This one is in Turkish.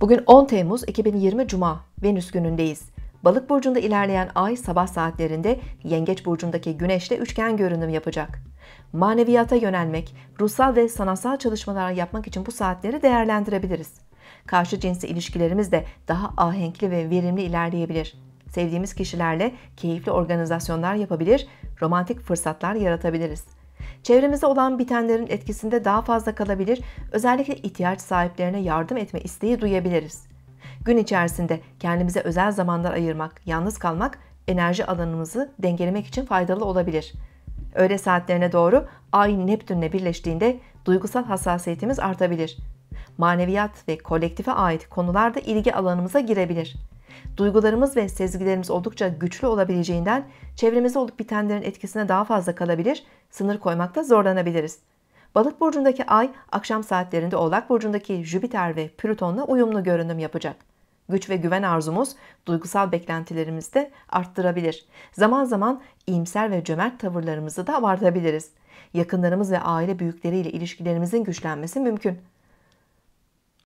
Bugün 10 Temmuz 2020 Cuma, Venüs günündeyiz. Balık burcunda ilerleyen ay sabah saatlerinde Yengeç burcundaki Güneş'le üçgen görünüm yapacak. Maneviyata yönelmek, ruhsal ve sanatsal çalışmalar yapmak için bu saatleri değerlendirebiliriz. Karşı cinsi ilişkilerimiz de daha ahenkli ve verimli ilerleyebilir. Sevdiğimiz kişilerle keyifli organizasyonlar yapabilir, romantik fırsatlar yaratabiliriz. Çevremizde olan bitenlerin etkisinde daha fazla kalabilir, özellikle ihtiyaç sahiplerine yardım etme isteği duyabiliriz. Gün içerisinde kendimize özel zamanlar ayırmak, yalnız kalmak enerji alanımızı dengelemek için faydalı olabilir. Öğle saatlerine doğru Ay Neptünle birleştiğinde duygusal hassasiyetimiz artabilir maneviyat ve kolektife ait konularda ilgi alanımıza girebilir. Duygularımız ve sezgilerimiz oldukça güçlü olabileceğinden çevremizde olup bitenlerin etkisine daha fazla kalabilir, sınır koymakta zorlanabiliriz. Balık burcundaki ay akşam saatlerinde Oğlak burcundaki Jüpiter ve Plüton'la uyumlu görünüm yapacak. Güç ve güven arzumuz duygusal beklentilerimizi de arttırabilir. Zaman zaman iyimser ve cömert tavırlarımızı da abartabiliriz. Yakınlarımız ve aile büyükleriyle ilişkilerimizin güçlenmesi mümkün.